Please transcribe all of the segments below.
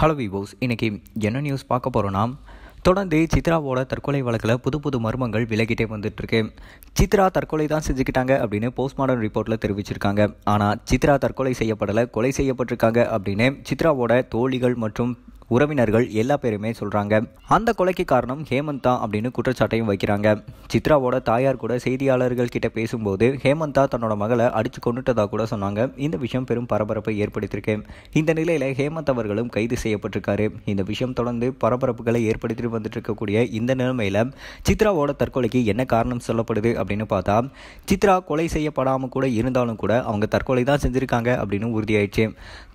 hello விவோஸ் இன்றைக்கி என்ன news பார்க்க போகிறோன்னா தொடர்ந்து சித்ராவோட தற்கொலை வழக்கில் புது புது மர்மங்கள் விலகிட்டே வந்துட்டுருக்கு சித்ரா தற்கொலை தான் செஞ்சுக்கிட்டாங்க அப்படின்னு போஸ்ட்மார்டம் ரிப்போர்ட்டில் தெரிவிச்சிருக்காங்க ஆனால் சித்ரா தற்கொலை செய்யப்படலை கொலை செய்யப்பட்டிருக்காங்க அப்படின்னு சித்ராவோட தோழிகள் மற்றும் உறவினர்கள் எல்லா பேருமே சொல்கிறாங்க அந்த கொலைக்கு காரணம் ஹேமந்தா அப்படின்னு குற்றச்சாட்டையும் வைக்கிறாங்க சித்ராவோட தாயார் கூட செய்தியாளர்கள் கிட்ட பேசும்போது ஹேமந்தா தன்னோட மகளை அடித்து கொண்டுட்டதாக கூட சொன்னாங்க இந்த விஷயம் பெரும் பரபரப்பை ஏற்படுத்தியிருக்கு இந்த நிலையில் ஹேமந்த் அவர்களும் கைது செய்யப்பட்டிருக்காரு இந்த விஷயம் தொடர்ந்து பரபரப்புகளை ஏற்படுத்தி வந்துட்டு இருக்கக்கூடிய இந்த நிலைமையில் சித்ராவோட தற்கொலைக்கு என்ன காரணம் சொல்லப்படுது அப்படின்னு பார்த்தா சித்ரா கொலை செய்யப்படாமல் கூட இருந்தாலும் கூட அவங்க தற்கொலை தான் செஞ்சுருக்காங்க அப்படின்னு உறுதியாயிடுச்சு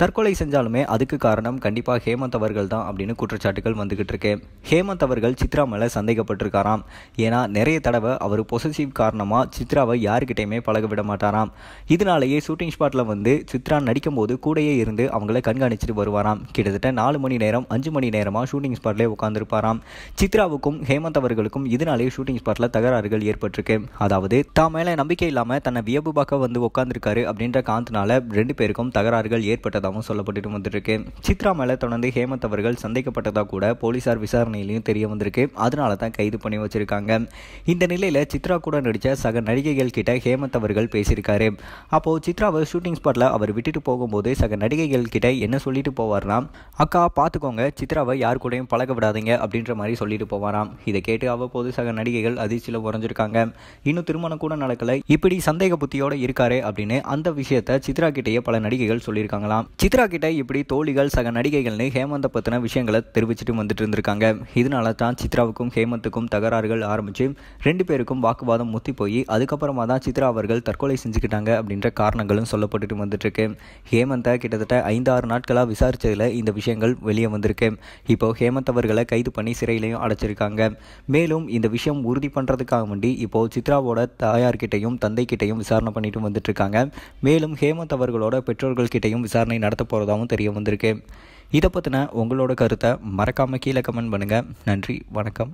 தற்கொலை செஞ்சாலுமே அதுக்கு காரணம் கண்டிப்பாக ஹேமந்த் அவர்கள் தான் அப்படின்னு குற்றச்சாட்டுகள் வந்துகிட்டு இருக்கு ஹேமந்த் அவர்கள் சித்ரா மேலே சந்தேகப்பட்டிருக்காராம் ஏன்னா நிறைய தடவை அவர் பொசசிவ் காரணமாக சித்ராவை யாருக்கிட்டையுமே பழக விட மாட்டாராம் இதனாலேயே ஷூட்டிங் ஸ்பாட்டில் வந்து சித்ரா நடிக்கும்போது கூடையே இருந்து அவங்கள கண்காணிச்சிட்டு வருவாராம் கிட்டத்தட்ட நாலு மணி நேரம் அஞ்சு மணி நேரமாக ஷூட்டிங் ஸ்பாட்லேயே உட்காந்துருப்பாராம் சித்ராவுக்கும் ஹேமந்த் அவர்களுக்கும் இதனாலேயே ஷூட்டிங் ஸ்பாட்டில் தகராறுகள் ஏற்பட்டிருக்கு அதாவது தான் மேலே நம்பிக்கை இல்லாமல் தன்னை வியப்பு பார்க்க வந்து உட்காந்துருக்காரு அப்படின்ற காந்தனால ரெண்டு பேருக்கும் தகராறுகள் ஏற்பட்டதாகவும் வந்துட்டு இருக்கு சித்ரா மேலே தொடர்ந்து ஹேமந்த் அவர்கள் சந்தேகப்பட்டதாக கூட போலீசார் விசாரணையிலையும் தெரிய வந்திருக்கு அதனால தான் கைது பண்ணி வச்சிருக்காங்க இந்த நிலையில் சித்ரா கூட நடித்த சக நடிகைகள் கிட்ட ஹேமந்த் அவர்கள் பேசியிருக்காரு அப்போ சித்ராவை ஷூட்டிங் ஸ்பாட்ல அவர் விட்டுட்டு போகும்போது சக நடிகைகள் கிட்ட என்ன சொல்லிட்டு போவார்னா அக்கா பார்த்துக்கோங்க சித்ராவை யார் கூடயும் பழக விடாதீங்க அப்படின்ற மாதிரி சொல்லிட்டு போவாராம் இதை கேட்டு அவ்வப்போது சக நடிகைகள் அதிர்ச்சியில் உறைஞ்சிருக்காங்க இன்னும் திருமணம் கூட நடக்கலை இப்படி சந்தேக புத்தியோட இருக்காரு அப்படின்னு அந்த விஷயத்த சித்ரா கிட்டேயே பல நடிகைகள் சொல்லியிருக்காங்களாம் சித்ரா கிட்ட இப்படி தோழிகள் சக நடிகைகள்னு ஹேமந்த பற்றின விஷயங்களை தெரிவிச்சுட்டு வந்துட்டு இருந்திருக்காங்க இதனால தான் சித்ராவுக்கும் ஹேமந்துக்கும் தகராறுகள் ஆரம்பிச்சு ரெண்டு பேருக்கும் வாக்குவாதம் முத்தி போய் அதுக்கப்புறமா தான் சித்ரா அவர்கள் தற்கொலை செஞ்சுக்கிட்டாங்க அப்படின்ற காரணங்களும் சொல்லப்பட்டுட்டு வந்துட்டுருக்கு ஹேமந்தை கிட்டத்தட்ட ஐந்து ஆறு நாட்களாக விசாரித்ததில் இந்த விஷயங்கள் வெளியே வந்திருக்கு இப்போது ஹேமந்த் அவர்களை கைது பண்ணி சிறையிலையும் அடைச்சிருக்காங்க மேலும் இந்த விஷயம் உறுதி பண்ணுறதுக்காக வேண்டி இப்போது சித்ராவோட தாயார்கிட்டையும் தந்தைக்கிட்டையும் விசாரணை பண்ணிட்டு இருக்காங்க மேலும் ஹேமந்த் அவர்களோட கிட்டையும் விசாரணை நடத்த போகிறதாகவும் தெரிய வந்திருக்கு இதை பற்றின உங்களோட கருத்தை மறக்காமல் கீழே கமெண்ட் பண்ணுங்கள் நன்றி வணக்கம்